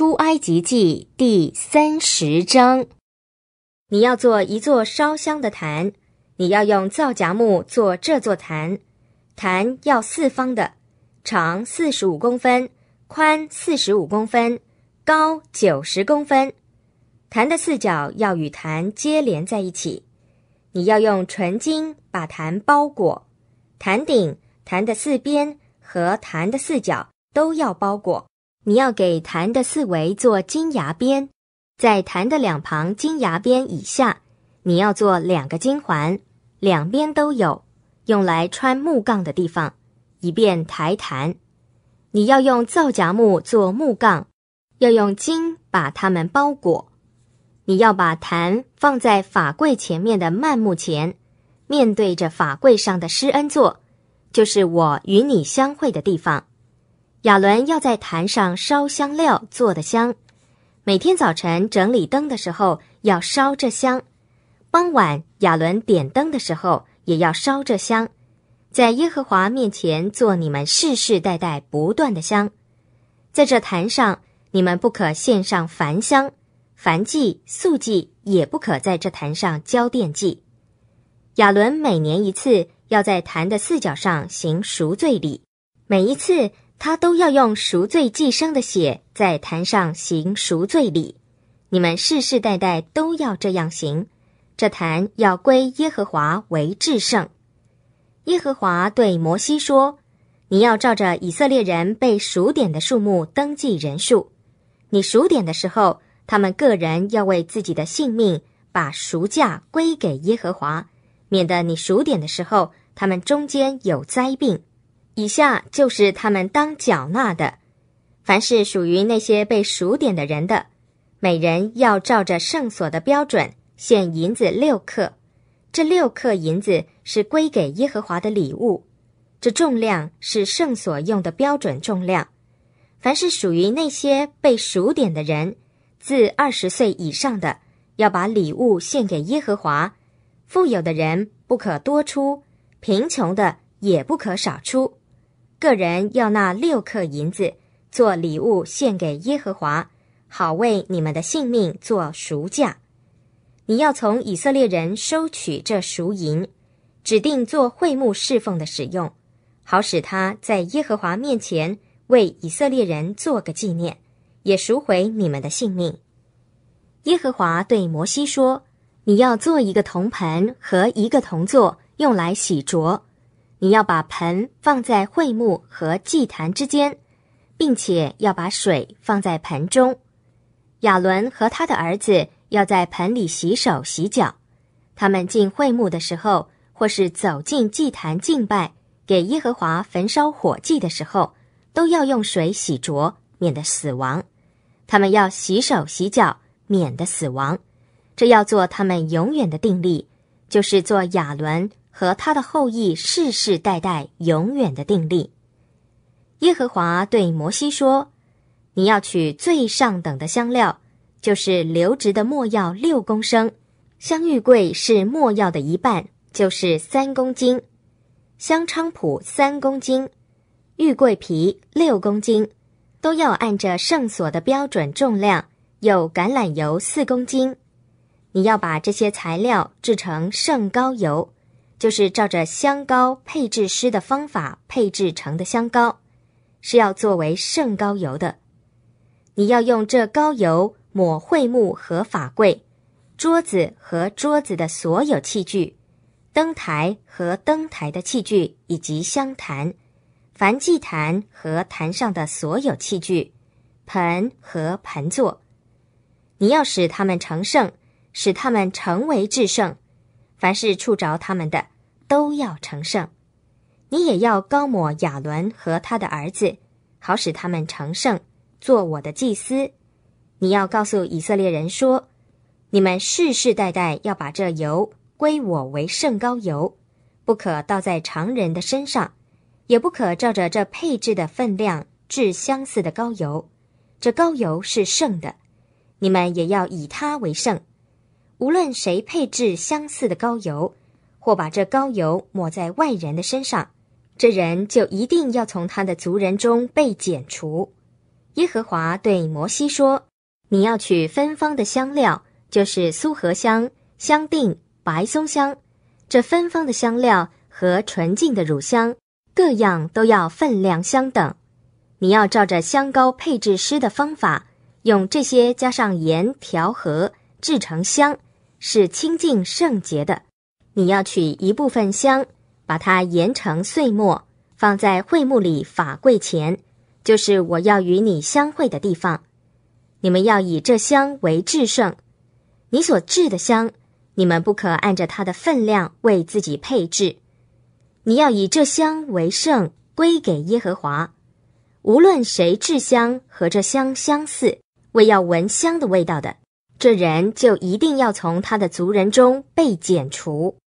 出埃及记第三十章：你要做一座烧香的坛，你要用皂荚木做这座坛，坛要四方的，长四十五公分，宽四十五公分，高九十公分。坛的四角要与坛接连在一起。你要用纯金把坛包裹，坛顶、坛的四边和坛的四角都要包裹。你要给坛的四围做金牙边，在坛的两旁金牙边以下，你要做两个金环，两边都有，用来穿木杠的地方，以便抬坛。你要用皂荚木做木杠，要用金把它们包裹。你要把坛放在法柜前面的幔幕前，面对着法柜上的施恩座，就是我与你相会的地方。亚伦要在坛上烧香料做的香，每天早晨整理灯的时候要烧这香；傍晚亚伦点灯的时候也要烧这香，在耶和华面前做你们世世代代不断的香。在这坛上，你们不可献上凡香、凡祭、素祭，也不可在这坛上交奠祭。亚伦每年一次要在坛的四角上行赎罪礼，每一次。他都要用赎罪寄生的血在坛上行赎罪礼，你们世世代代都要这样行。这坛要归耶和华为至圣。耶和华对摩西说：“你要照着以色列人被数点的数目登记人数。你数点的时候，他们个人要为自己的性命把赎价归给耶和华，免得你数点的时候他们中间有灾病。”以下就是他们当缴纳的，凡是属于那些被数点的人的，每人要照着圣所的标准献银子六克，这六克银子是归给耶和华的礼物，这重量是圣所用的标准重量。凡是属于那些被数点的人，自二十岁以上的要把礼物献给耶和华，富有的人不可多出，贫穷的也不可少出。个人要那六克银子做礼物献给耶和华，好为你们的性命做赎价。你要从以色列人收取这赎银，指定做会幕侍奉的使用，好使他在耶和华面前为以色列人做个纪念，也赎回你们的性命。耶和华对摩西说：“你要做一个铜盆和一个铜座，用来洗濯。”你要把盆放在会幕和祭坛之间，并且要把水放在盆中。亚伦和他的儿子要在盆里洗手洗脚。他们进会幕的时候，或是走进祭坛敬拜、给耶和华焚烧火祭的时候，都要用水洗濯，免得死亡。他们要洗手洗脚，免得死亡。这要做他们永远的定力，就是做亚伦。和他的后裔世世代代永远的定力。耶和华对摩西说：“你要取最上等的香料，就是留直的墨药六公升，香玉桂是墨药的一半，就是三公斤，香菖蒲三公斤，玉桂皮六公斤，都要按着圣所的标准重量有橄榄油四公斤。你要把这些材料制成圣膏油。”就是照着香膏配制师的方法配制成的香膏，是要作为圣膏油的。你要用这膏油抹桧木和法柜、桌子和桌子的所有器具、灯台和灯台的器具以及香坛、凡祭坛和坛上的所有器具、盆和盆座。你要使它们成圣，使它们成为至圣。凡是触着他们的，都要成圣。你也要高抹亚伦和他的儿子，好使他们成圣，做我的祭司。你要告诉以色列人说：你们世世代代要把这油归我为圣膏油，不可倒在常人的身上，也不可照着这配置的分量制相似的膏油。这膏油是圣的，你们也要以它为圣。无论谁配置相似的膏油，或把这膏油抹在外人的身上，这人就一定要从他的族人中被剪除。耶和华对摩西说：“你要取芬芳的香料，就是苏合香、香锭、白松香。这芬芳的香料和纯净的乳香，各样都要分量相等。你要照着香膏配制师的方法，用这些加上盐调和，制成香。”是清净圣洁的。你要取一部分香，把它研成碎末，放在会幕里法柜前，就是我要与你相会的地方。你们要以这香为制圣。你所制的香，你们不可按着它的分量为自己配制。你要以这香为圣，归给耶和华。无论谁制香和这香相似，为要闻香的味道的。这人就一定要从他的族人中被减除。